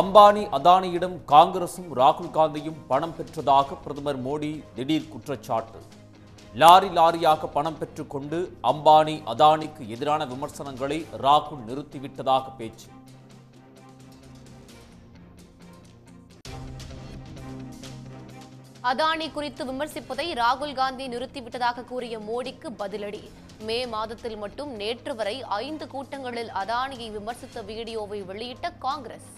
அம்பானி அதானியிடம் காங்கிரசும் ராகுல் காந்தியும் பணம் பெற்றதாக பிரதமர் மோடி திடீர் குற்றச்சாட்டு லாரி லாரியாக பணம் பெற்றுக்கொண்டு அம்பானி அதானிக்கு எதிரான விமர்சனங்களை ராகுல் நிறுத்திவிட்டதாக பேச்சு அதானி குறித்து விமர்சிப்பதை ராகுல் காந்தி நிறுத்திவிட்டதாக கூறிய மோடிக்கு பதிலடி மே மாதத்தில் மட்டும் நேற்று வரை ஐந்து கூட்டங்களில் அதானியை விமர்சித்த வீடியோவை வெளியிட்ட காங்கிரஸ்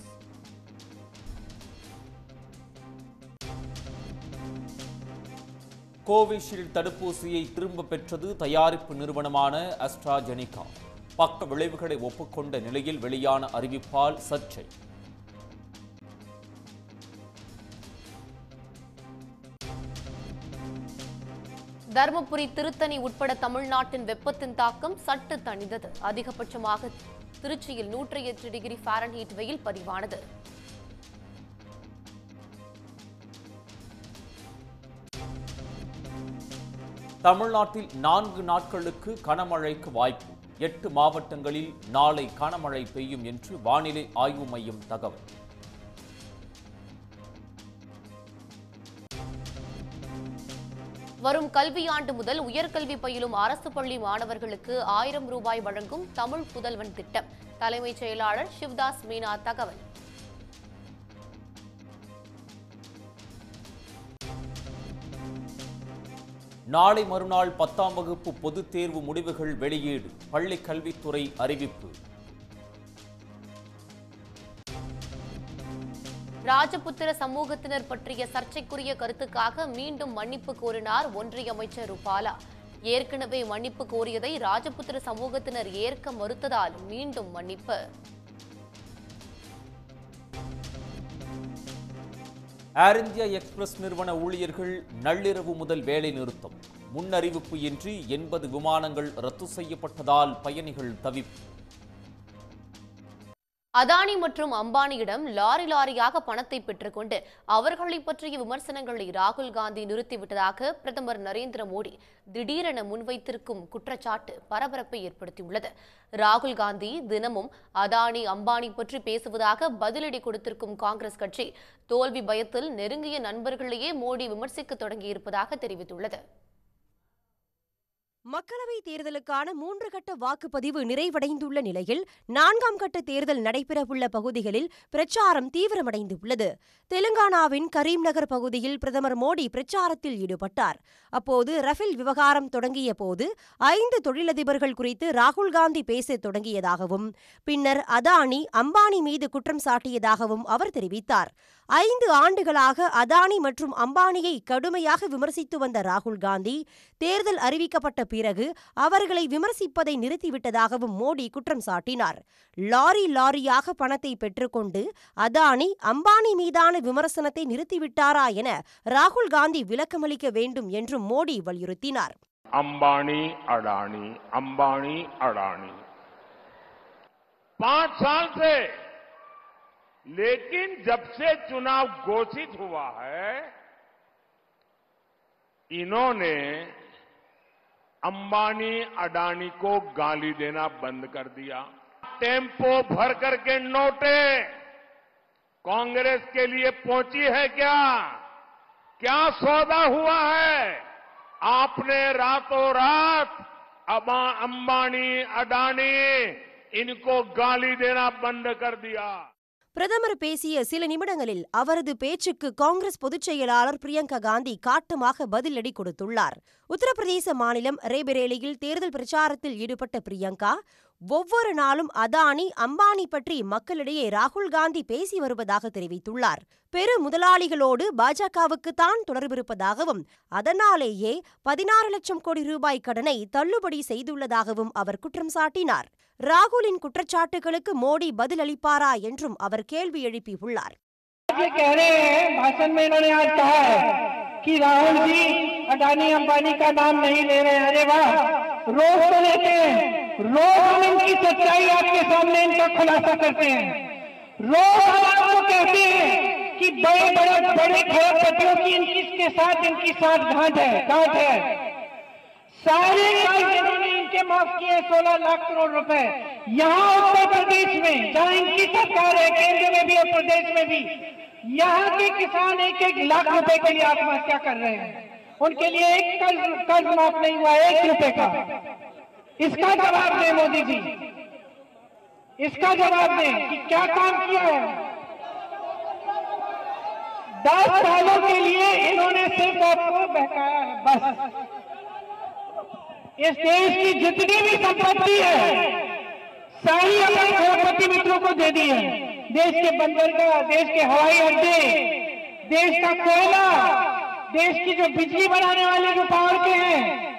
கோவிஷீல்டு தடுப்பூசியை திரும்ப பெற்றது தயாரிப்பு நிறுவனமான அஸ்ட்ராஜெனிகா பக்க விளைவுகளை ஒப்புக்கொண்ட நிலையில் வெளியான அறிவிப்பால் சர்ச்சை தருமபுரி திருத்தணி உட்பட தமிழ்நாட்டின் வெப்பத்தின் தாக்கம் சட்டு தணிந்தது அதிகபட்சமாக திருச்சியில் நூற்றி எட்டு டிகிரி ஃபாரன்ஹீட் வெயில் பதிவானது தமிழ்நாட்டில் நான்கு நாட்களுக்கு கனமழைக்கு வாய்ப்பு எட்டு மாவட்டங்களில் நாளை கனமழை பெய்யும் என்று வானிலை ஆய்வு மையம் தகவல் வரும் கல்வியாண்டு முதல் உயர்கல்வி பயிலும் அரசு பள்ளி மாணவர்களுக்கு ஆயிரம் ரூபாய் வழங்கும் தமிழ் புதல்வன் திட்டம் தலைமைச் செயலாளர் சிவ்தாஸ் மீனா தகவல் நாளை மறுநாள் பத்தாம் வகுப்பு பொதுத் தேர்வு முடிவுகள் வெளியீடு பள்ளி கல்வித்துறை அறிவிப்பு ராஜபுத்திர சமூகத்தினர் பற்றிய சர்ச்சைக்குரிய கருத்துக்காக மீண்டும் மன்னிப்பு கோரினார் ஒன்றிய அமைச்சர் ருபாலா ஏற்கனவே மன்னிப்பு கோரியதை ராஜபுத்திர சமூகத்தினர் ஏற்க மறுத்ததால் மீண்டும் மன்னிப்பு ஏர் இந்தியா எக்ஸ்பிரஸ் நிறுவன ஊழியர்கள் நள்ளிரவு முதல் வேலை நிறுத்தம் முன்னறிவிப்பு இன்றி எண்பது விமானங்கள் ரத்து செய்யப்பட்டதால் பயணிகள் தவிப்பு அதானி மற்றும் அம்பானியிடம் லாரி லாரியாக பணத்தை பெற்றுக்கொண்டு அவர்களை பற்றிய விமர்சனங்களை ராகுல் காந்தி நிறுத்திவிட்டதாக பிரதமர் நரேந்திர மோடி திடீரென முன்வைத்திருக்கும் குற்றச்சாட்டு பரபரப்பை ஏற்படுத்தியுள்ளது ராகுல் காந்தி தினமும் அதானி அம்பானி பற்றி பேசுவதாக பதிலடி கொடுத்திருக்கும் காங்கிரஸ் கட்சி தோல்வி பயத்தில் நெருங்கிய நண்பர்களையே மோடி விமர்சிக்க தொடங்கியிருப்பதாக தெரிவித்துள்ளது மக்களவைத் தேர்தலுக்கான மூன்று கட்ட வாக்குப்பதிவு நிறைவடைந்துள்ள நிலையில் நான்காம் கட்ட தேர்தல் நடைபெறவுள்ள பகுதிகளில் பிரச்சாரம் தீவிரமடைந்துள்ளது தெலுங்கானாவின் கரீம்நகர் பகுதியில் பிரதமர் மோடி பிரச்சாரத்தில் ஈடுபட்டார் அப்போது ரஃபேல் விவகாரம் தொடங்கிய போது ஐந்து தொழிலதிபர்கள் குறித்து ராகுல்காந்தி பேசத் தொடங்கியதாகவும் பின்னர் அதானி அம்பானி மீது குற்றம் சாட்டியதாகவும் அவர் தெரிவித்தார் ஐந்து ஆண்டுகளாக அதானி மற்றும் அம்பானியை கடுமையாக விமர்சித்து வந்த ராகுல் காந்தி தேர்தல் அறிவிக்கப்பட்ட பிறகு அவர்களை விமர்சிப்பதை நிறுத்திவிட்டதாகவும் மோடி குற்றம் சாட்டினார் லாரி லாரியாக பணத்தை பெற்றுக்கொண்டு அதானி அம்பானி மீதான விமர்சனத்தை நிறுத்திவிட்டாரா என ராகுல் காந்தி விளக்கமளிக்க வேண்டும் என்றும் மோடி வலியுறுத்தினார் அம்பானி அடானி அம்பானி அடானி लेकिन जब से चुनाव घोषित हुआ है इन्होंने अंबानी अडानी को गाली देना बंद कर दिया टेम्पो भर करके नोटे कांग्रेस के लिए पहुंची है क्या क्या सौदा हुआ है आपने रातों रात अबा अंबानी अडानी इनको गाली देना बंद कर दिया பிரதமர் பேசிய சில நிமிடங்களில் அவரது பேச்சுக்கு காங்கிரஸ் பொதுச் செயலாளர் பிரியங்கா காந்தி காட்டமாக பதிலடி கொடுத்துள்ளார் உத்தரப்பிரதேச மாநிலம் ரேபரேலியில் தேர்தல் பிரச்சாரத்தில் ஈடுபட்ட பிரியங்கா ஒவ்வொரு நாளும் அதானி அம்பானி பற்றி மக்களிடையே ராகுல் காந்தி பேசி வருவதாக தெரிவித்துள்ளார் பெரு முதலாளிகளோடு பாஜகவுக்குத்தான் தொடர்பிருப்பதாகவும் அதனாலேயே பதினாறு லட்சம் கோடி ரூபாய் கடனை தள்ளுபடி செய்துள்ளதாகவும் அவர் குற்றம் சாட்டினார் ராகுலின் குற்றச்சாட்டுகளுக்கு மோடி பதிலளிப்பாரா என்றும் அவர் கேள்வி எழுப்பியுள்ளார் अडानी अंबानी का नाम नहीं ले रहे अरे वाह तो लेते हैं रोज हम इनकी सच्चाई आपके सामने इनका खुलासा करते हैं रोज हम आपको कहते हैं कि बड़े बड़े बड़े खरबपतियों की इनकी के साथ इनकी साथ घाट है घाट है सारे इन्होंने इनके माफ किए सोलह लाख करोड़ रुपए यहाँ उत्तर प्रदेश में जहाँ इनकी सरकार है केंद्र में भी और प्रदेश में भी यहाँ के किसान एक एक लाख रुपए के लिए आत्महत्या कर रहे हैं उनके लिए एक कर्ज कर्ज माफ नहीं हुआ एक रुपए का इसका जवाब दें मोदी जी इसका जवाब दें कि क्या काम किया है दस सालों के लिए इन्होंने सिर्फ आपको बहकाया है बस इस देश की जितनी भी संपत्ति है सारी अपने करोड़पति मित्रों को दे दी है देश के बंदरगाह देश के हवाई अड्डे देश का कोयला देश की जो बिजली बनाने वाले जो पावर के हैं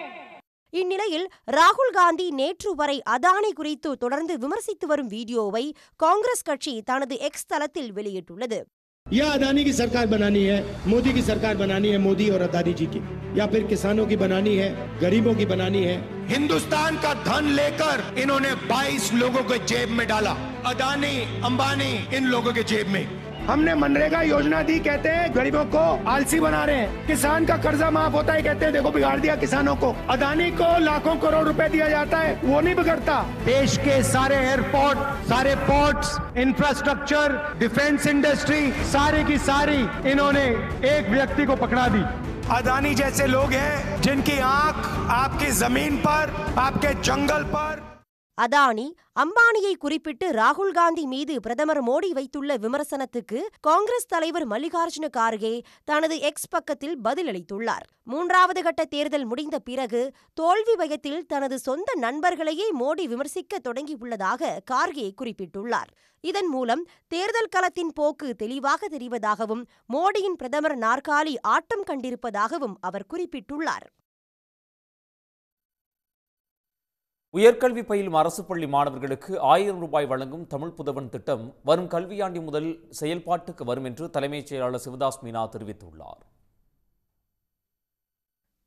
இந்நிலையில் ராகுல் காந்தி நேற்று வரை அதானி குறித்து தொடர்ந்து விமர்சித்து வரும் வீடியோவை காங்கிரஸ் கட்சி தனது எக்ஸ் தளத்தில் வெளியிட்டுள்ளது अदानी की सरकार बनानी है मोदी की सरकार बनानी है मोदी और अदानी जी की या फिर किसानों की बनानी है गरीबों की बनानी है हिंदुस्तान का धन लेकर इन्होंने 22 लोगों के जेब में डाला अदानी अंबानी इन लोगों के जेब में हमने मनरेगा योजना दी कहते हैं गरीबों को आलसी बना रहे हैं किसान का कर्जा माफ होता है कहते हैं देखो बिगाड़ दिया किसानों को अदानी को लाखों करोड़ रुपए दिया जाता है वो नहीं बिगड़ता देश के सारे एयरपोर्ट सारे पोर्ट्स इंफ्रास्ट्रक्चर डिफेंस इंडस्ट्री सारी की सारी इन्होंने एक व्यक्ति को पकड़ा दी अदानी जैसे लोग हैं जिनकी आंख आपकी जमीन पर आपके जंगल पर அதானி அம்பானியை குறிப்பிட்டு ராகுல் காந்தி மீது பிரதமர் மோடி வைத்துள்ள விமர்சனத்துக்கு காங்கிரஸ் தலைவர் மல்லிகார்ஜுன கார்கே தனது எக்ஸ் பக்கத்தில் பதிலளித்துள்ளார் மூன்றாவது கட்ட தேர்தல் முடிந்த பிறகு தோல்வி பயத்தில் தனது சொந்த நண்பர்களையே மோடி விமர்சிக்க தொடங்கியுள்ளதாக கார்கே குறிப்பிட்டுள்ளார் இதன் மூலம் தேர்தல் களத்தின் போக்கு தெளிவாக தெரிவதாகவும் மோடியின் பிரதமர் நாற்காலி ஆட்டம் கண்டிருப்பதாகவும் அவர் குறிப்பிட்டுள்ளார் உயர்கல்வி பயிலும் அரசு பள்ளி மாணவர்களுக்கு ஆயிரம் ரூபாய் வழங்கும் தமிழ் புதவன் திட்டம் வரும் கல்வியாண்டு முதல் செயல்பாட்டுக்கு வரும் என்று தலைமைச் செயலாளர் சிவதாஸ் மீனா தெரிவித்துள்ளார்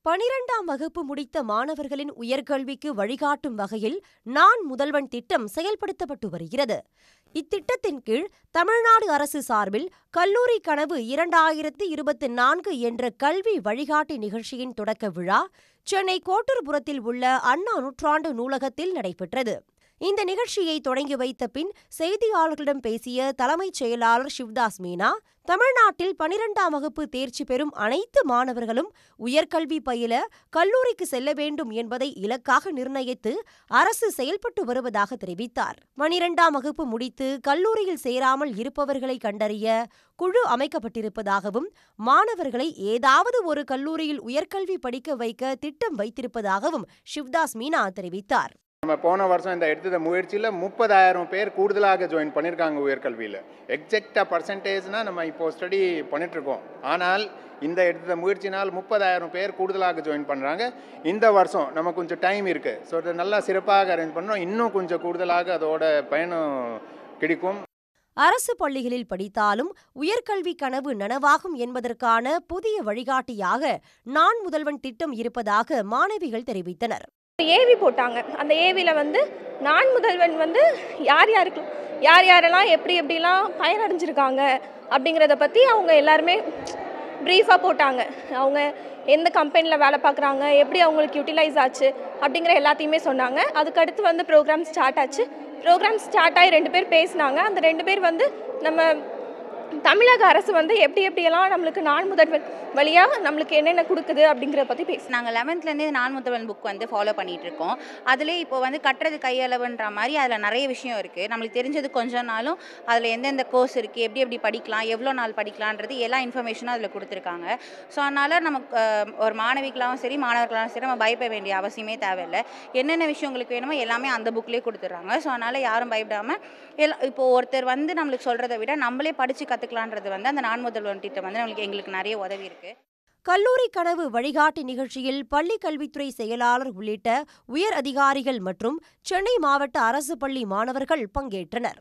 பனிரெண்டாம் வகுப்பு முடித்த மாணவர்களின் உயர்கல்விக்கு வழிகாட்டும் வகையில் நான் முதல்வன் திட்டம் செயல்படுத்தப்பட்டு வருகிறது இத்திட்டத்தின் கீழ் தமிழ்நாடு அரசு சார்பில் கல்லூரி கனவு இரண்டாயிரத்து இருபத்தி நான்கு என்ற கல்வி வழிகாட்டி நிகழ்ச்சியின் தொடக்க விழா சென்னை கோட்டூர்புரத்தில் உள்ள அண்ணா நூற்றாண்டு நூலகத்தில் நடைபெற்றது இந்த நிகழ்ச்சியை தொடங்கி வைத்த பின் செய்தியாளர்களிடம் பேசிய தலைமைச் செயலாளர் சிவ்தாஸ் மீனா தமிழ்நாட்டில் பனிரெண்டாம் வகுப்பு தேர்ச்சி பெறும் அனைத்து மாணவர்களும் உயர்கல்வி பயில கல்லூரிக்கு செல்ல வேண்டும் என்பதை இலக்காக நிர்ணயித்து அரசு செயல்பட்டு வருவதாக தெரிவித்தார் பனிரெண்டாம் வகுப்பு முடித்து கல்லூரியில் சேராமல் இருப்பவர்களை கண்டறிய குழு அமைக்கப்பட்டிருப்பதாகவும் மாணவர்களை ஏதாவது ஒரு கல்லூரியில் உயர்கல்வி படிக்க வைக்க திட்டம் வைத்திருப்பதாகவும் சிவ்தாஸ் மீனா தெரிவித்தார் நம்ம போன வருஷம் இந்த எடுத்த முயற்சியில் முப்பதாயிரம் பேர் கூடுதலாக ஜாயின் பண்ணியிருக்காங்க உயர்கல்வியில் எக்ஸாக்டாக பர்சன்டேஜ்னால் நம்ம இப்போது ஸ்டடி பண்ணிகிட்ருக்கோம் ஆனால் இந்த எடுத்த முயற்சினால் முப்பதாயிரம் பேர் கூடுதலாக ஜாயின் பண்ணுறாங்க இந்த வருஷம் நம்ம கொஞ்சம் டைம் இருக்குது ஸோ அதை நல்லா சிறப்பாக அரேஞ்ச் பண்ணோம் இன்னும் கொஞ்சம் கூடுதலாக அதோட பயணம் கிடைக்கும் அரசு பள்ளிகளில் படித்தாலும் உயர்கல்வி கனவு நனவாகும் என்பதற்கான புதிய வழிகாட்டியாக நான் முதல்வன் திட்டம் இருப்பதாக மாணவிகள் தெரிவித்தனர் ஏவி போட்டாங்க அந்த ஏவியில் வந்து நான் முதல்வன் வந்து யார் யாருக்கு யார் யாரெல்லாம் எப்படி எப்படிலாம் பயனடைஞ்சிருக்காங்க அப்படிங்கிறத பற்றி அவங்க எல்லாருமே ப்ரீஃபாக போட்டாங்க அவங்க எந்த கம்பெனியில் வேலை பார்க்குறாங்க எப்படி அவங்களுக்கு யூட்டிலைஸ் ஆச்சு அப்படிங்கிற எல்லாத்தையுமே சொன்னாங்க அதுக்கடுத்து வந்து ப்ரோக்ராம் ஸ்டார்ட் ஆச்சு ப்ரோக்ராம் ஸ்டார்ட் ஆகி ரெண்டு பேர் பேசினாங்க அந்த ரெண்டு பேர் வந்து நம்ம தமிழக அரசு வந்து எப்படி எப்படியெல்லாம் நம்மளுக்கு நான் முதல்வன் வழியாக நம்மளுக்கு என்னென்ன கொடுக்குது அப்படிங்கிறத பற்றி பேச நாங்கள் லெவன்த்லேருந்து நான் முதல்வன் புக் வந்து ஃபாலோ பண்ணிகிட்டு இருக்கோம் அதுலேயே இப்போ வந்து கட்டுறது கையளவுன்ற மாதிரி அதில் நிறைய விஷயம் இருக்குது நம்மளுக்கு தெரிஞ்சது கொஞ்ச நாளும் அதில் எந்தெந்த கோர்ஸ் இருக்குது எப்படி எப்படி படிக்கலாம் எவ்வளோ நாள் படிக்கலான்றது எல்லா இன்ஃபர்மேஷனும் அதில் கொடுத்துருக்காங்க ஸோ அதனால் நமக்கு ஒரு மாணவிகளாகவும் சரி மாணவர்களாகவும் சரி நம்ம பயப்பட வேண்டிய அவசியமே தேவையில்லை என்னென்ன விஷயங்களுக்கு வேணுமோ எல்லாமே அந்த புக்லேயே கொடுத்துட்றாங்க ஸோ அதனால் யாரும் பயப்படாமல் எல்லாம் இப்போது ஒருத்தர் வந்து நம்மளுக்கு சொல்கிறத விட நம்மளே படித்து கற்றுக்கலான்றது வந்து அந்த நான் முதல்வன் திட்டம் வந்து நம்மளுக்கு எங்களுக்கு நிறைய உதவி இருக்கு கல்லூரி கனவு வழிகாட்டி நிகழ்ச்சியில் பள்ளி கல்வித்துறை செயலாளர் உள்ளிட்ட உயர் அதிகாரிகள் மற்றும் சென்னை மாவட்ட அரசு பள்ளி மாணவர்கள் பங்கேற்றனர்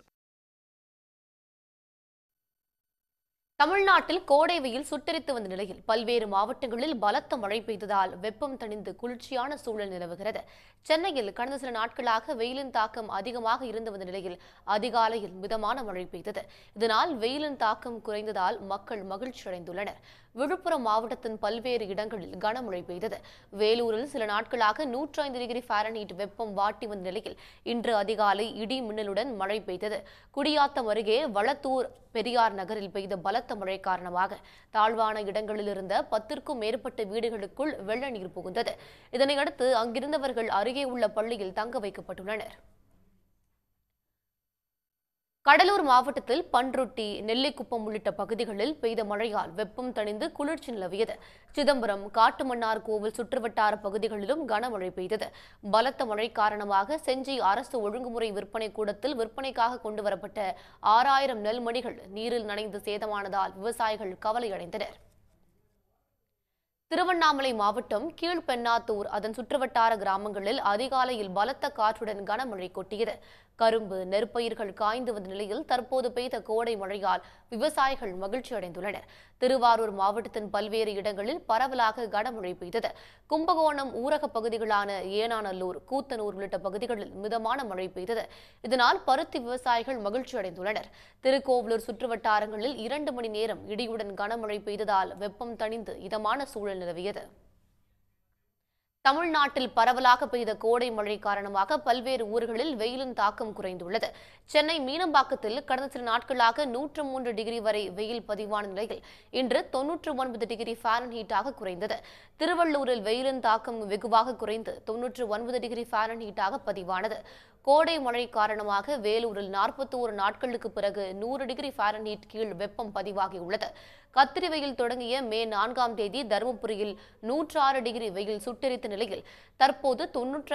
தமிழ்நாட்டில் கோடை வெயில் சுட்டரித்து வந்த நிலையில் பல்வேறு மாவட்டங்களில் பலத்த மழை பெய்ததால் வெப்பம் தணிந்து குளிர்ச்சியான சூழல் நிலவுகிறது சென்னையில் கடந்த சில நாட்களாக வெயிலின் தாக்கம் அதிகமாக இருந்து வந்த நிலையில் அதிகாலையில் மிதமான மழை பெய்தது இதனால் வெயிலின் தாக்கம் குறைந்ததால் மக்கள் மகிழ்ச்சி அடைந்துள்ளனர் விழுப்புரம் மாவட்டத்தின் பல்வேறு இடங்களில் கனமழை பெய்தது வேலூரில் சில நாட்களாக நூற்றி ஐந்து டிகிரி ஃபாரன்ஹீட் வெப்பம் வாட்டி வந்த நிலையில் இன்று அதிகாலை இடி மின்னலுடன் மழை பெய்தது குடியாத்தம் அருகே வளத்தூர் பெரியார் நகரில் பெய்த பலத்த மழை காரணமாக தாழ்வான இடங்களில் இருந்த பத்திற்கும் மேற்பட்ட வீடுகளுக்குள் வெள்ள நீர் புகுந்தது இதனையடுத்து அங்கிருந்தவர்கள் அருகே உள்ள பள்ளியில் தங்க வைக்கப்பட்டுள்ளனர் கடலூர் மாவட்டத்தில் பன்ருட்டி நெல்லிக்குப்பம் உள்ளிட்ட பகுதிகளில் பெய்த மழையால் வெப்பம் தணிந்து குளிர்ச்சி நிலவியது சிதம்பரம் காட்டுமன்னார் கோவில் சுற்றுவட்டார பகுதிகளிலும் கனமழை பெய்தது பலத்த மழை காரணமாக செஞ்சி அரசு ஒழுங்குமுறை விற்பனை கூடத்தில் விற்பனைக்காக கொண்டுவரப்பட்ட ஆறாயிரம் நெல்மணிகள் நீரில் நனைந்து சேதமானதால் விவசாயிகள் கவலையடைந்தனர் திருவண்ணாமலை மாவட்டம் கீழ்பெண்ணாத்தூர் அதன் சுற்றுவட்டார கிராமங்களில் அதிகாலையில் பலத்த காற்றுடன் கனமழை கொட்டியது கரும்பு நெற்பயிர்கள் காய்ந்து வந்த நிலையில் தற்போது பெய்த கோடை மழையால் விவசாயிகள் மகிழ்ச்சி அடைந்துள்ளனர் திருவாரூர் மாவட்டத்தின் பல்வேறு இடங்களில் பரவலாக கனமழை பெய்தது கும்பகோணம் ஊரக பகுதிகளான ஏனாநல்லூர் கூத்தனூர் உள்ளிட்ட பகுதிகளில் மிதமான மழை பெய்தது இதனால் பருத்தி விவசாயிகள் மகிழ்ச்சி அடைந்துள்ளனர் திருக்கோவிலூர் சுற்றுவட்டாரங்களில் இரண்டு மணி நேரம் இடியுடன் கனமழை பெய்ததால் வெப்பம் தணிந்து இதமான சூழல் நிலவியது தமிழ்நாட்டில் பரவலாக பெய்த கோடை மழை காரணமாக பல்வேறு ஊர்களில் வெயிலின் தாக்கம் குறைந்துள்ளது சென்னை மீனம்பாக்கத்தில் கடந்த சில நாட்களாக நூற்று மூன்று டிகிரி வரை வெயில் பதிவான நிலையில் இன்று தொன்னூற்று ஒன்பது டிகிரி ஃபாரன்ஹீட்டாக குறைந்தது திருவள்ளூரில் வெயிலின் தாக்கம் வெகுவாக குறைந்து தொன்னூற்று ஒன்பது டிகிரி ஃபாரன்ஹீட்டாக பதிவானது கோடை மழை காரணமாக வேலூரில் நாற்பத்தி ஒரு நாட்களுக்கு பிறகு நூறு டிகிரி ஃபாரன்ஹீட் கீழ் வெப்பம் பதிவாகியுள்ளது கத்திரி வெயில் தொடங்கிய மே நான்காம் தேதி தருமபுரியில் நூற்றாறு டிகிரி வெயில் சுட்டெரித்த நிலையில் தற்போது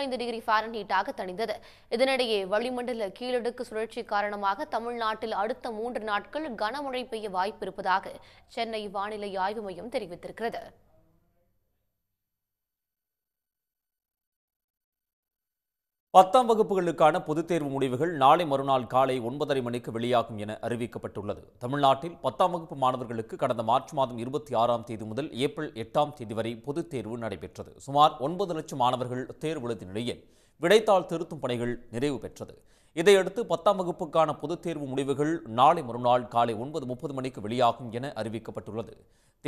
ஐந்து டிகிரி ஃபாரன்ஹீட்டாக தணிந்தது இதனிடையே வளிமண்டல கீழடுக்கு சுழற்சி காரணமாக தமிழ்நாட்டில் அடுத்த மூன்று நாட்கள் கனமழை பெய்ய வாய்ப்பு இருப்பதாக சென்னை வானிலை ஆய்வு மையம் தெரிவித்திருக்கிறது பத்தாம் வகுப்புகளுக்கான பொதுத் தேர்வு முடிவுகள் நாளை மறுநாள் காலை ஒன்பதரை மணிக்கு வெளியாகும் என அறிவிக்கப்பட்டுள்ளது தமிழ்நாட்டில் பத்தாம் வகுப்பு மாணவர்களுக்கு கடந்த மார்ச் மாதம் இருபத்தி ஆறாம் தேதி முதல் ஏப்ரல் எட்டாம் தேதி வரை பொதுத் தேர்வு நடைபெற்றது சுமார் ஒன்பது லட்சம் மாணவர்கள் தேர்வு எழுதிய நிலையில் விடைத்தாள் திருத்தும் பணிகள் நிறைவு பெற்றது இதையடுத்து பத்தாம் வகுப்புக்கான பொதுத் தேர்வு முடிவுகள் நாளை மறுநாள் காலை ஒன்பது முப்பது மணிக்கு வெளியாகும் என அறிவிக்கப்பட்டுள்ளது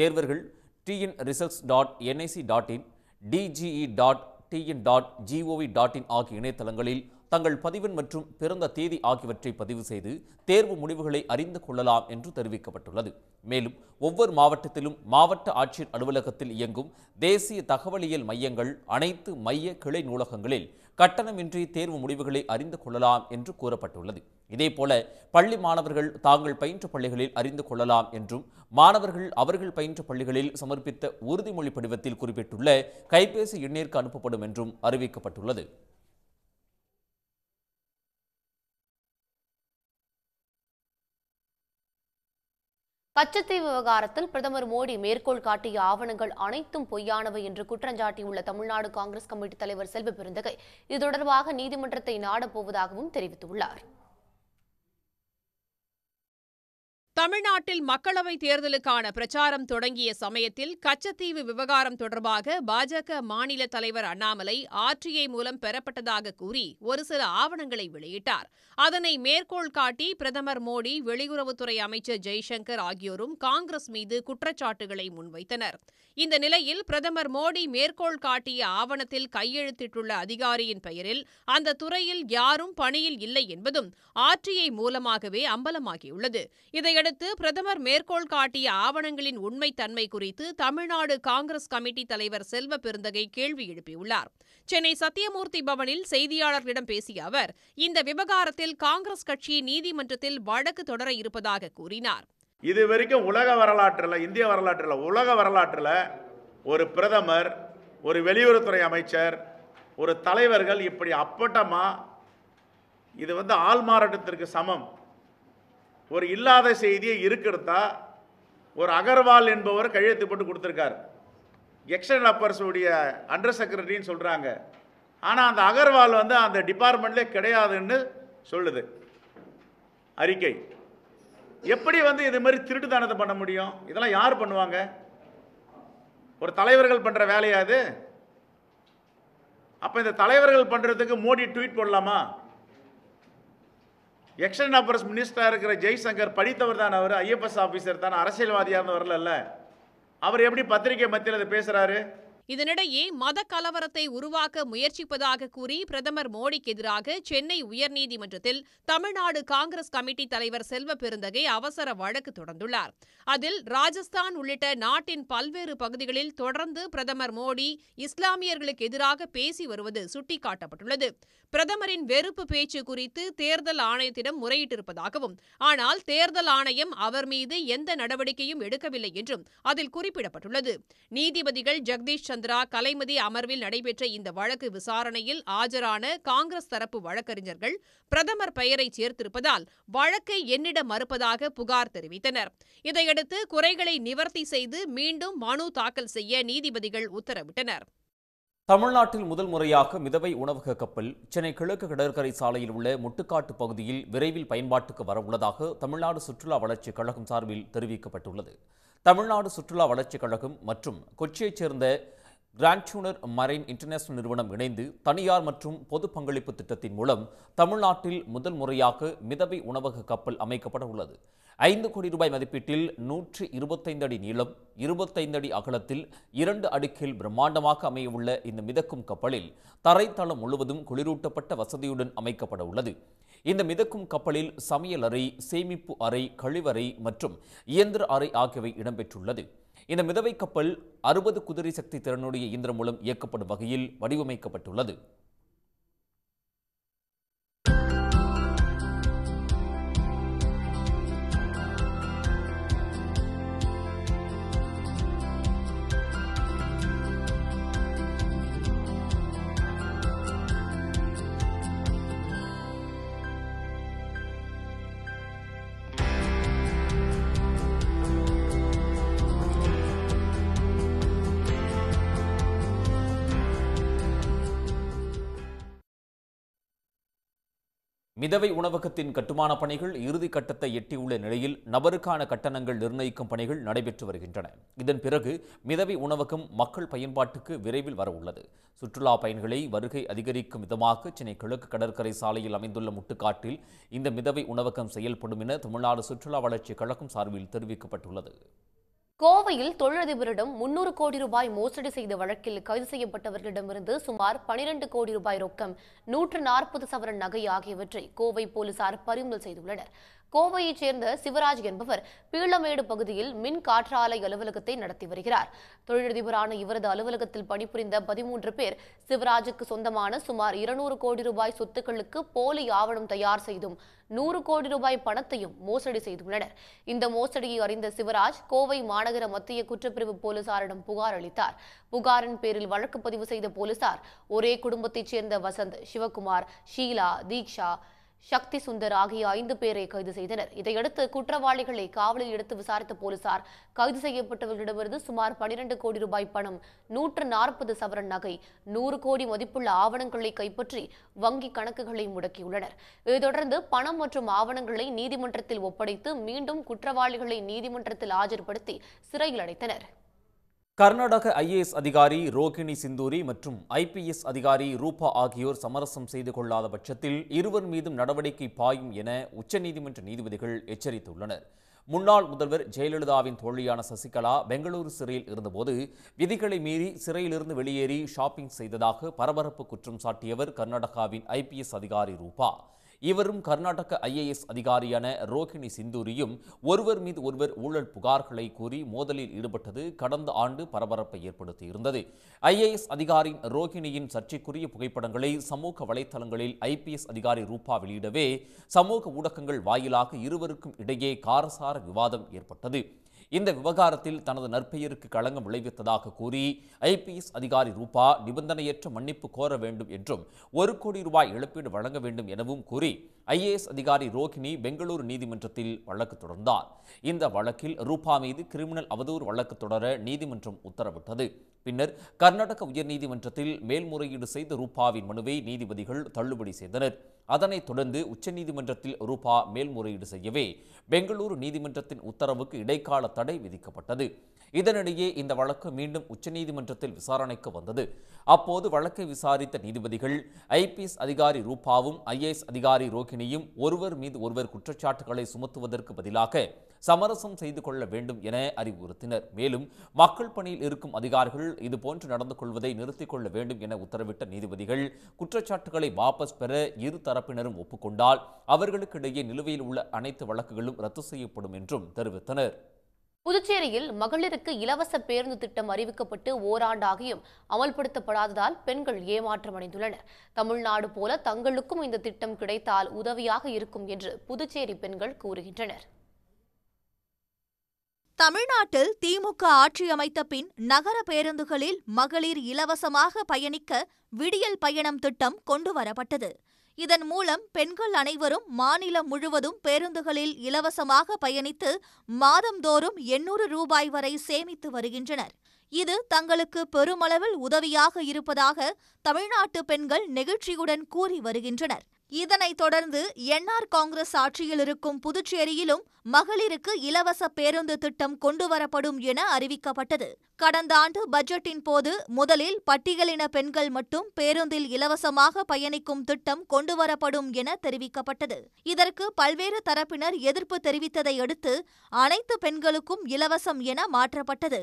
தேர்வர்கள் TN results dot NIC dot in DGE dot tn.gov.in dot GOV dot in ஆகிய இணையதளங்களில் தங்கள் பதிவெண் மற்றும் பிறந்த தேதி ஆகியவற்றை பதிவு செய்து தேர்வு முடிவுகளை அறிந்து கொள்ளலாம் என்று தெரிவிக்கப்பட்டுள்ளது மேலும் ஒவ்வொரு மாவட்டத்திலும் மாவட்ட ஆட்சியர் அலுவலகத்தில் இயங்கும் தேசிய தகவலியல் மையங்கள் அனைத்து மைய கிளை நூலகங்களில் கட்டணமின்றி தேர்வு முடிவுகளை அறிந்து கொள்ளலாம் என்று கூறப்பட்டுள்ளது இதேபோல பள்ளி மாணவர்கள் தாங்கள் பயின்ற பள்ளிகளில் அறிந்து கொள்ளலாம் என்றும் மாணவர்கள் அவர்கள் பயின்ற பள்ளிகளில் சமர்ப்பித்த உறுதிமொழி படிவத்தில் குறிப்பிட்டுள்ள கைபேசி எண்ணிற்கு அனுப்பப்படும் என்றும் அறிவிக்கப்பட்டுள்ளது கச்சத்தீவு விவகாரத்தில் பிரதமர் மோடி மேற்கோள் காட்டிய ஆவணங்கள் அனைத்தும் பொய்யானவை என்று குற்றஞ்சாட்டியுள்ள தமிழ்நாடு காங்கிரஸ் கமிட்டி தலைவர் செல்வ பெருந்தகை இது தொடர்பாக நீதிமன்றத்தை நாடப்போவதாகவும் தெரிவித்துள்ளார் தமிழ்நாட்டில் மக்களவைத் தேர்தலுக்கான பிரச்சாரம் தொடங்கிய சமயத்தில் கச்சத்தீவு விவகாரம் தொடர்பாக பாஜக மாநில தலைவர் அண்ணாமலை ஆர்டிஐ மூலம் பெறப்பட்டதாக கூறி ஒரு சில ஆவணங்களை வெளியிட்டார் அதனை மேற்கோள் காட்டி பிரதமர் மோடி வெளியுறவுத்துறை அமைச்சர் ஜெய்சங்கர் ஆகியோரும் காங்கிரஸ் மீது குற்றச்சாட்டுகளை முன்வைத்தனர் இந்த நிலையில் பிரதமர் மோடி மேற்கோள் காட்டிய ஆவணத்தில் கையெழுத்திட்டுள்ள அதிகாரியின் பெயரில் அந்த துறையில் யாரும் பணியில் இல்லை என்பதும் ஆர்டிஐ மூலமாகவே அம்பலமாகியுள்ளது இதையடுத்து இதையடுத்து பிரதமர் மேற்கோள் காட்டிய ஆவணங்களின் உண்மைத்தன்மை குறித்து தமிழ்நாடு காங்கிரஸ் கமிட்டி தலைவர் செல்வ பெருந்தகை கேள்வி எழுப்பியுள்ளார் சென்னை சத்தியமூர்த்தி பவனில் செய்தியாளர்களிடம் பேசிய அவர் இந்த விவகாரத்தில் காங்கிரஸ் கட்சி நீதிமன்றத்தில் வழக்கு தொடர இருப்பதாக கூறினார் இது வரைக்கும் உலக வரலாற்றில் இந்திய வரலாற்றில் உலக வரலாற்றில் ஒரு பிரதமர் ஒரு வெளியுறவுத்துறை அமைச்சர் ஒரு தலைவர்கள் இப்படி அப்பட்டமா இது வந்து ஆள் மாறாட்டத்திற்கு சமம் ஒரு இல்லாத செய்தியை இருக்கிறதா ஒரு அகர்வால் என்பவர் கையெழுத்து போட்டு கொடுத்துருக்கார் எக்ஸ்டர்னல் அப்பர்ஸுடைய அண்டர் செக்ரட்டரின்னு சொல்கிறாங்க ஆனால் அந்த அகர்வால் வந்து அந்த டிபார்ட்மெண்ட்லேயே கிடையாதுன்னு சொல்லுது அறிக்கை எப்படி வந்து இது மாதிரி திருட்டுதானத்தை பண்ண முடியும் இதெல்லாம் யார் பண்ணுவாங்க ஒரு தலைவர்கள் பண்ணுற வேலையாது அது அப்போ இந்த தலைவர்கள் பண்ணுறதுக்கு மோடி ட்வீட் போடலாமா எக்ஸ்டர்ன் அஃபேர்ஸ் மினிஸ்டராக இருக்கிற ஜெய்சங்கர் படித்தவர் தான் அவர் ஐஎஃப்எஸ் ஆஃபீஸர் தான் அரசியல்வாதியாக இருந்து வரல அவர் எப்படி பத்திரிகை மத்தியில் அதை பேசுகிறாரு இதனிடையே மத கலவரத்தை உருவாக்க முயற்சிப்பதாக கூறி பிரதமர் மோடிக்கு எதிராக சென்னை உயர்நீதிமன்றத்தில் தமிழ்நாடு காங்கிரஸ் கமிட்டி தலைவர் செல்வ பெருந்தகை அவசர வழக்கு தொடர்ந்துள்ளார் அதில் ராஜஸ்தான் உள்ளிட்ட நாட்டின் பல்வேறு பகுதிகளில் தொடர்ந்து பிரதமர் மோடி இஸ்லாமியர்களுக்கு எதிராக பேசி வருவது சுட்டிக்காட்டப்பட்டுள்ளது பிரதமரின் வெறுப்பு பேச்சு குறித்து தேர்தல் ஆணையத்திடம் முறையிட்டிருப்பதாகவும் ஆனால் தேர்தல் ஆணையம் அவர் மீது எந்த நடவடிக்கையும் எடுக்கவில்லை என்றும் அதில் குறிப்பிடப்பட்டுள்ளது நீதிபதிகள் ஜெகதீஷ் சந்திரா கலைமதி அமர்வில் நடைபெற்ற இந்த வழக்கு விசாரணையில் ஆஜரான காங்கிரஸ் தரப்பு வழக்கறிஞர்கள் பிரதமர் பெயரை சேர்த்திருப்பதால் வழக்கை எண்ணிட மறுப்பதாக புகார் தெரிவித்தனர் இதையடுத்து குறைகளை நிவர்த்தி செய்து மீண்டும் மனு தாக்கல் செய்ய நீதிபதிகள் உத்தரவிட்டனர் தமிழ்நாட்டில் முதல் முறையாக மிதவை உணவக கப்பல் சென்னை கிழக்கு கடற்கரை சாலையில் உள்ள முட்டுக்காட்டு பகுதியில் விரைவில் பயன்பாட்டுக்கு வரவுள்ளதாக தமிழ்நாடு சுற்றுலா வளர்ச்சிக் கழகம் சார்பில் தெரிவிக்கப்பட்டுள்ளது தமிழ்நாடு சுற்றுலா வளர்ச்சிக் கழகம் மற்றும் கொச்சியைச் சேர்ந்த கிராண்ட்யூனர் மரைன் இன்டர்நேஷனல் நிறுவனம் இணைந்து தனியார் மற்றும் பொது பங்களிப்பு திட்டத்தின் மூலம் தமிழ்நாட்டில் முதல் முறையாக மிதவை உணவக கப்பல் அமைக்கப்பட உள்ளது ஐந்து கோடி ரூபாய் மதிப்பீட்டில் நூற்று இருபத்தைந்து அடி நீளம் இருபத்தைந்து அடி அகலத்தில் இரண்டு அடுக்கில் பிரம்மாண்டமாக அமையவுள்ள இந்த மிதக்கும் கப்பலில் தரைத்தளம் முழுவதும் குளிரூட்டப்பட்ட வசதியுடன் அமைக்கப்பட உள்ளது இந்த மிதக்கும் கப்பலில் சமையல் அறை சேமிப்பு அறை கழிவறை மற்றும் இயந்திர அறை ஆகியவை இடம்பெற்றுள்ளது இந்த மிதவை கப்பல் அறுபது குதிரை சக்தி திறனுடைய இயந்திரம் மூலம் இயக்கப்படும் வகையில் வடிவமைக்கப்பட்டுள்ளது மிதவை உணவகத்தின் கட்டுமான பணிகள் இறுதி கட்டத்தை எட்டியுள்ள நிலையில் நபருக்கான கட்டணங்கள் நிர்ணயிக்கும் பணிகள் நடைபெற்று வருகின்றன இதன் பிறகு மிதவை உணவகம் மக்கள் பயன்பாட்டுக்கு விரைவில் வரவுள்ளது சுற்றுலா பயன்களை வருகை அதிகரிக்கும் விதமாக சென்னை கிழக்கு கடற்கரை சாலையில் அமைந்துள்ள முட்டுக்காட்டில் இந்த மிதவை உணவகம் செயல்படும் என தமிழ்நாடு சுற்றுலா வளர்ச்சி கழகம் சார்பில் தெரிவிக்கப்பட்டுள்ளது கோவையில் தொழிலதிபரிடம் முன்னூறு கோடி ரூபாய் மோசடி செய்த வழக்கில் கைது செய்யப்பட்டவர்களிடமிருந்து சுமார் பனிரெண்டு கோடி ரூபாய் ரொக்கம் நூற்று நாற்பது சவரன் நகை ஆகியவற்றை கோவை போலீசார் பறிமுதல் செய்துள்ளனர் கோவையைச் சேர்ந்த சிவராஜ் என்பவர் பீளமேடு பகுதியில் மின் காற்றாலை அலுவலகத்தை நடத்தி வருகிறார் தொழிலதிபரான இவரது அலுவலகத்தில் பணிபுரிந்த பதிமூன்று பேர் சிவராஜுக்கு சொந்தமான சுமார் இருநூறு கோடி ரூபாய் சொத்துக்களுக்கு போலி ஆவணம் தயார் செய்தும் நூறு கோடி ரூபாய் பணத்தையும் மோசடி செய்துள்ளனர் இந்த மோசடியை அறிந்த சிவராஜ் கோவை மாநகர மத்திய குற்றப்பிரிவு போலீசாரிடம் புகார் அளித்தார் புகாரின் பேரில் வழக்கு பதிவு செய்த போலீசார் ஒரே குடும்பத்தைச் சேர்ந்த வசந்த் சிவகுமார் ஷீலா தீக்ஷா சக்தி சுந்தர் ஆகிய ஐந்து பேரை கைது செய்தனர் இதையடுத்து குற்றவாளிகளை காவலில் எடுத்து விசாரித்த போலீசார் கைது செய்யப்பட்டவர்களிடமிருந்து சுமார் பனிரெண்டு கோடி ரூபாய் பணம் நூற்று நாற்பது சவரன் நகை நூறு கோடி மதிப்புள்ள ஆவணங்களை கைப்பற்றி வங்கி கணக்குகளை முடக்கியுள்ளனர் இதைத் தொடர்ந்து பணம் மற்றும் ஆவணங்களை நீதிமன்றத்தில் ஒப்படைத்து மீண்டும் குற்றவாளிகளை நீதிமன்றத்தில் ஆஜர்படுத்தி சிறையில் அடைத்தனர் கர்நாடக ஐஏஎஸ் அதிகாரி ரோகிணி சிந்தூரி மற்றும் ஐபிஎஸ் அதிகாரி ரூபா ஆகியோர் சமரசம் செய்து கொள்ளாத பட்சத்தில் இருவர் மீதும் நடவடிக்கை பாயும் என உச்சநீதிமன்ற நீதிபதிகள் எச்சரித்துள்ளனர் முன்னாள் முதல்வர் ஜெயலலிதாவின் தோழியான சசிகலா பெங்களூரு சிறையில் இருந்தபோது விதிகளை மீறி சிறையிலிருந்து வெளியேறி ஷாப்பிங் செய்ததாக பரபரப்பு குற்றம் சாட்டியவர் கர்நாடகாவின் ஐபிஎஸ் அதிகாரி ரூபா இவரும் கர்நாடக ஐஏஎஸ் அதிகாரியான ரோஹிணி சிந்தூரியும் ஒருவர் மீது ஒருவர் ஊழல் புகார்களை கூறி மோதலில் ஈடுபட்டது கடந்த ஆண்டு பரபரப்பை ஏற்படுத்தியிருந்தது ஐஏஎஸ் அதிகாரியின் ரோஹிணியின் சர்ச்சைக்குரிய புகைப்படங்களை சமூக வலைதளங்களில் ஐபிஎஸ் அதிகாரி ரூபா வெளியிடவே சமூக ஊடகங்கள் வாயிலாக இருவருக்கும் இடையே காரசார விவாதம் ஏற்பட்டது இந்த விவகாரத்தில் தனது நற்பெயருக்கு களங்கம் விளைவித்ததாக கூறி ஐபிஎஸ் அதிகாரி ரூபா நிபந்தனையற்ற மன்னிப்பு கோர வேண்டும் என்றும் ஒரு கோடி ரூபாய் இழப்பீடு வழங்க வேண்டும் எனவும் கூறி ஐஏஎஸ் அதிகாரி ரோஹிணி பெங்களூரு நீதிமன்றத்தில் வழக்கு தொடர்ந்தார் இந்த வழக்கில் ரூபா மீது கிரிமினல் அவதூறு வழக்கு தொடர நீதிமன்றம் உத்தரவிட்டது பின்னர் கர்நாடக உயர்நீதிமன்றத்தில் மேல்முறையீடு செய்த ரூபாவின் மனுவை நீதிபதிகள் தள்ளுபடி செய்தனர் அதனைத் தொடர்ந்து உச்சநீதிமன்றத்தில் ரூபா மேல்முறையீடு செய்யவே பெங்களூரு நீதிமன்றத்தின் உத்தரவுக்கு இடைக்கால தடை விதிக்கப்பட்டது இதனிடையே இந்த வழக்கு மீண்டும் உச்சநீதிமன்றத்தில் விசாரணைக்கு வந்தது அப்போது வழக்கை விசாரித்த நீதிபதிகள் ஐபிஎஸ் அதிகாரி ரூபாவும் ஐஏஎஸ் அதிகாரி ரோகிணியும் ஒருவர் மீது ஒருவர் குற்றச்சாட்டுகளை சுமத்துவதற்கு பதிலாக சமரசம் செய்து கொள்ள வேண்டும் என அறிவுறுத்தினர் மேலும் மக்கள் பணியில் இருக்கும் அதிகாரிகள் இதுபோன்று நடந்து கொள்வதை நிறுத்திக் கொள்ள வேண்டும் என உத்தரவிட்ட நீதிபதிகள் குற்றச்சாட்டுகளை வாபஸ் பெற இரு தரப்பினரும் ஒப்புக்கொண்டால் அவர்களுக்கிடையே நிலுவையில் உள்ள அனைத்து வழக்குகளும் ரத்து செய்யப்படும் என்றும் தெரிவித்தனர் புதுச்சேரியில் மகளிருக்கு இலவச பேருந்து திட்டம் அறிவிக்கப்பட்டு ஓராண்டாகியும் அமல்படுத்தப்படாததால் பெண்கள் ஏமாற்றமடைந்துள்ளனர் தமிழ்நாடு போல தங்களுக்கும் இந்த திட்டம் கிடைத்தால் உதவியாக இருக்கும் என்று புதுச்சேரி பெண்கள் கூறுகின்றனர் தமிழ்நாட்டில் திமுக ஆட்சி அமைத்த பின் நகர பேருந்துகளில் மகளிர் இலவசமாக பயணிக்க விடியல் பயணம் திட்டம் கொண்டுவரப்பட்டது இதன் மூலம் பெண்கள் அனைவரும் மாநிலம் முழுவதும் பேருந்துகளில் இலவசமாக பயணித்து மாதந்தோறும் எண்ணூறு ரூபாய் வரை சேமித்து வருகின்றனர் இது தங்களுக்கு பெருமளவில் உதவியாக இருப்பதாக தமிழ்நாட்டு பெண்கள் நெகிழ்ச்சியுடன் கூறி வருகின்றனர் இதனைத் தொடர்ந்து என்ஆர் காங்கிரஸ் ஆட்சியில் இருக்கும் புதுச்சேரியிலும் மகளிருக்கு இலவச பேருந்து திட்டம் கொண்டுவரப்படும் என அறிவிக்கப்பட்டது கடந்த ஆண்டு பட்ஜெட்டின் போது முதலில் பட்டியலின பெண்கள் மட்டும் பேருந்தில் இலவசமாக பயணிக்கும் திட்டம் கொண்டுவரப்படும் என தெரிவிக்கப்பட்டது இதற்கு பல்வேறு தரப்பினர் எதிர்ப்பு தெரிவித்ததை அடுத்து அனைத்து பெண்களுக்கும் இலவசம் என மாற்றப்பட்டது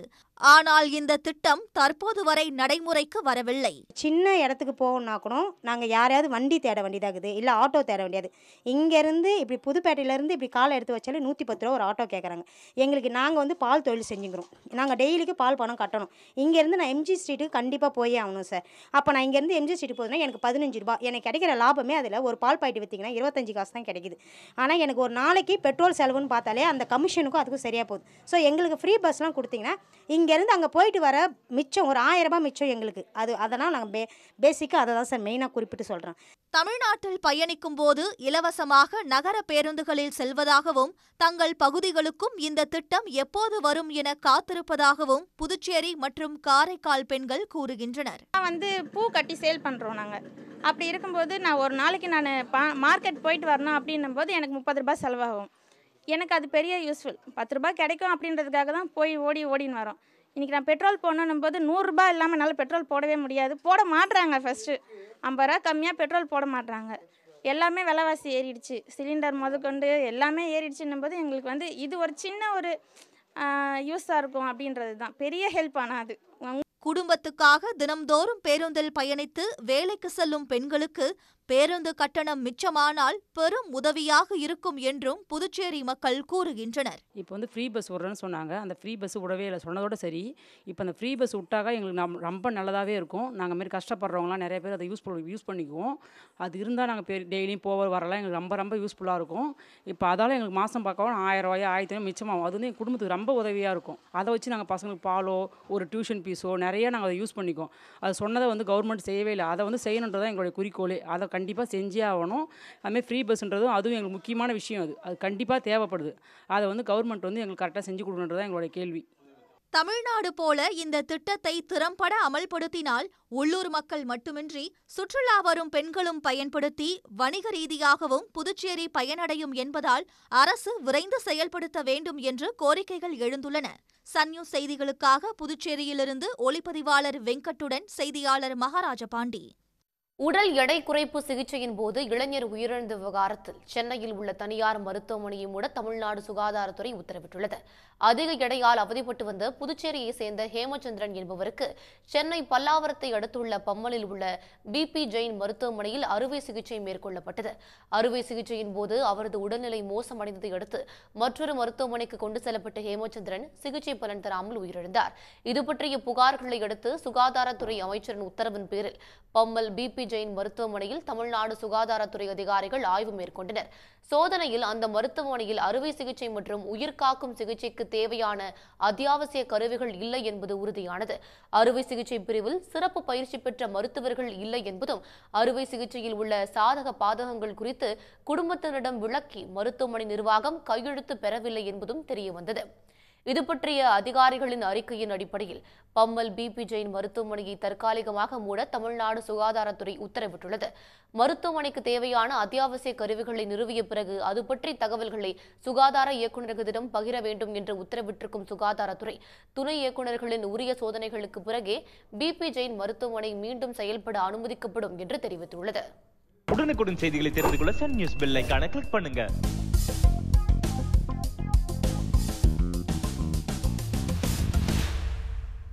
ஆனால் இந்த திட்டம் தற்போது வரை நடைமுறைக்கு வரவில்லை சின்ன இடத்துக்கு போகணும்னா கூட நாங்க யாரையாவது வண்டி தேட வேண்டியதாகுது இல்ல ஆட்டோ தேட வேண்டியது இங்கிருந்து இப்படி புதுப்பேட்டையில இருந்து இப்படி காலை எடுத்து வச்சாலும் நூற்றி பத்து ரூபா ஒரு ஆட்டோ கேட்குறாங்க எங்களுக்கு நாங்கள் வந்து பால் தொழில் செஞ்சுக்கிறோம் நாங்கள் டெய்லிக்கு பால் பணம் கட்டணும் இங்கேருந்து நான் எம்ஜி ஸ்ட்ரீட்டுக்கு கண்டிப்பாக போயே ஆகணும் சார் அப்போ நான் இங்கேருந்து எம்ஜி ஸ்ட்ரீட் போதுன்னா எனக்கு பதினஞ்சு ரூபா எனக்கு கிடைக்கிற லாபமே அதில் ஒரு பால் பாயிட்டு விற்றிங்கன்னா இருபத்தஞ்சு காசு தான் கிடைக்குது ஆனால் எனக்கு ஒரு நாளைக்கு பெட்ரோல் செலவுன்னு பார்த்தாலே அந்த கமிஷனுக்கும் அதுக்கும் சரியாக போகுது ஸோ எங்களுக்கு ஃப்ரீ பஸ்லாம் கொடுத்தீங்கன்னா இங்கேருந்து அங்கே போயிட்டு வர மிச்சம் ஒரு ஆயிரரூபா மிச்சம் எங்களுக்கு அது அதனால் நாங்கள் பே பேசிக்காக அதை தான் சார் மெயினாக குறிப்பிட்டு சொல்கிறேன் தமிழ்நாட்டில் பயணிக்கும் போது இலவசமாக நகர பேருந்துகளில் செல்வதாகவும் தங்கள் பகுதிகளுக்கும் இந்த திட்டம் எப்போது வரும் என காத்திருப்பதாகவும் புதுச்சேரி மற்றும் காரைக்கால் பெண்கள் கூறுகின்றனர் நான் வந்து பூ கட்டி சேல் பண்ணுறோம் நாங்கள் அப்படி இருக்கும்போது நான் ஒரு நாளைக்கு நான் மார்க்கெட் போயிட்டு வரணும் அப்படின்னும் போது எனக்கு முப்பது ரூபாய் செலவாகும் எனக்கு அது பெரிய யூஸ்ஃபுல் பத்து ரூபாய் கிடைக்கும் அப்படின்றதுக்காக தான் போய் ஓடி ஓடின்னு வரோம் இன்றைக்கி நான் பெட்ரோல் போடணும் போது நூறுரூபா இல்லாமல் என்னால் பெட்ரோல் போடவே முடியாது போட மாட்டுறாங்க ஃபஸ்ட்டு ஐம்பது ரூபா கம்மியாக பெட்ரோல் போட மாட்டுறாங்க எல்லாமே விலைவாசி ஏறிடுச்சு சிலிண்டர் முதற்கொண்டு எல்லாமே ஏறிடுச்சுன்னும் போது எங்களுக்கு வந்து இது ஒரு சின்ன ஒரு யூஸாக இருக்கும் அப்படின்றது தான் பெரிய ஹெல்ப் ஆனால் அது குடும்பத்துக்காக தினம்தோறும் பேருந்தில் பயணித்து வேலைக்கு செல்லும் பெண்களுக்கு பேருந்து கட்டணம் மிச்சமானால் பெரும் உதவியாக இருக்கும் என்றும் புதுச்சேரி மக்கள் கூறுகின்றனர் இப்போ வந்து ஃப்ரீ பஸ் விடுறேன்னு சொன்னாங்க அந்த ஃப்ரீ பஸ் விடவே இல்லை சொன்னதோட சரி இப்போ அந்த ஃப்ரீ பஸ் விட்டாக எங்களுக்கு நம் ரொம்ப நல்லதாகவே இருக்கும் நாங்கள் மாரி கஷ்டப்படுறவங்களாம் நிறைய பேர் அதை யூஸ் யூஸ் பண்ணிக்குவோம் அது இருந்தால் நாங்கள் பேர் டெய்லியும் போக வரலாம் எங்களுக்கு ரொம்ப ரொம்ப யூஸ்ஃபுல்லாக இருக்கும் இப்போ அதால் எங்களுக்கு மாதம் பார்க்கவும் ஆயிரம் ரூபாய் ஆயிரத்தி ஐநூறு மிச்சமாகும் அது வந்து எங்கள் குடும்பத்துக்கு ரொம்ப உதவியாக இருக்கும் அதை வச்சு நாங்கள் பசங்களுக்கு பாலோ ஒரு டியூஷன் ஃபீஸோ நிறைய நாங்கள் அதை யூஸ் பண்ணிக்குவோம் அது சொன்னதை வந்து கவர்மெண்ட் செய்யவே இல்லை அதை வந்து செய்யணுன்றதான் எங்களுடைய குறிக்கோள் அதை கண்டிப்பாக செஞ்சே ஆகணும் அதுமாதிரி ஃப்ரீ பஸ்ன்றதும் அதுவும் எங்களுக்கு முக்கியமான விஷயம் அது அது கண்டிப்பாக தேவைப்படுது அதை வந்து கவர்மெண்ட் வந்து எங்களுக்கு கரெக்டாக செஞ்சு கொடுக்கணுன்றதான் எங்களுடைய கேள்வி தமிழ்நாடு போல இந்த திட்டத்தை திறம்பட அமல்படுத்தினால் உள்ளூர் மக்கள் மட்டுமின்றி சுற்றுலா வரும் பெண்களும் பயன்படுத்தி வணிக ரீதியாகவும் புதுச்சேரி பயனடையும் என்பதால் அரசு விரைந்து செயல்படுத்த வேண்டும் என்று கோரிக்கைகள் எழுந்துள்ளன சன்யூஸ் செய்திகளுக்காக புதுச்சேரியிலிருந்து ஒளிப்பதிவாளர் வெங்கட்டுடன் செய்தியாளர் பாண்டி உடல் எடை குறைப்பு சிகிச்சையின் போது இளைஞர் உயிரிழந்த விவகாரத்தில் சென்னையில் உள்ள தனியார் மருத்துவமனையை மூட தமிழ்நாடு சுகாதாரத்துறை உத்தரவிட்டுள்ளது அதிக எடையால் அவதிப்பட்டு வந்த புதுச்சேரியை சேர்ந்த ஹேமச்சந்திரன் என்பவருக்கு சென்னை பல்லாவரத்தை அடுத்துள்ள பம்மலில் உள்ள பிபி ஜெயின் மருத்துவமனையில் அறுவை சிகிச்சை மேற்கொள்ளப்பட்டது அறுவை சிகிச்சையின் போது அவரது உடல்நிலை மோசமடைந்ததை அடுத்து மற்றொரு மருத்துவமனைக்கு கொண்டு செல்லப்பட்ட ஹேமச்சந்திரன் சிகிச்சை பலன் தராமல் உயிரிழந்தார் இது பற்றிய புகார்களை அடுத்து சுகாதாரத்துறை அமைச்சரின் உத்தரவின் பேரில் பம்மல் பிபி ஜெயின் மருத்துவமனையில் தமிழ்நாடு சுகாதாரத்துறை அதிகாரிகள் ஆய்வு மேற்கொண்டனர் சோதனையில் அந்த மருத்துவமனையில் அறுவை சிகிச்சை மற்றும் உயிர்காக்கும் சிகிச்சைக்கு தேவையான அத்தியாவசிய கருவிகள் இல்லை என்பது உறுதியானது அறுவை சிகிச்சை பிரிவில் சிறப்பு பயிற்சி பெற்ற மருத்துவர்கள் இல்லை என்பதும் அறுவை சிகிச்சையில் உள்ள சாதக பாதகங்கள் குறித்து குடும்பத்தினரிடம் விளக்கி மருத்துவமனை நிர்வாகம் கையெழுத்து பெறவில்லை என்பதும் தெரியவந்தது இதுபற்றிய அதிகாரிகளின் அறிக்கையின் அடிப்படையில் பம்மல் பிபி ஜெயின் மருத்துவமனையை தற்காலிகமாக மூட தமிழ்நாடு சுகாதாரத்துறை உத்தரவிட்டுள்ளது மருத்துவமனைக்கு தேவையான அத்தியாவசிய கருவிகளை நிறுவிய பிறகு அது பற்றி தகவல்களை சுகாதார இயக்குநர்களிடம் பகிர வேண்டும் என்று உத்தரவிட்டிருக்கும் சுகாதாரத்துறை துணை இயக்குநர்களின் உரிய சோதனைகளுக்கு பிறகே பிபி ஜெயின் மருத்துவமனை மீண்டும் செயல்பட அனுமதிக்கப்படும் என்று தெரிவித்துள்ளது உடனுக்குடன் செய்திகளை தெரிந்து கொள்ள சன் நியூஸ் பெல் கிளிக் பண்ணுங்க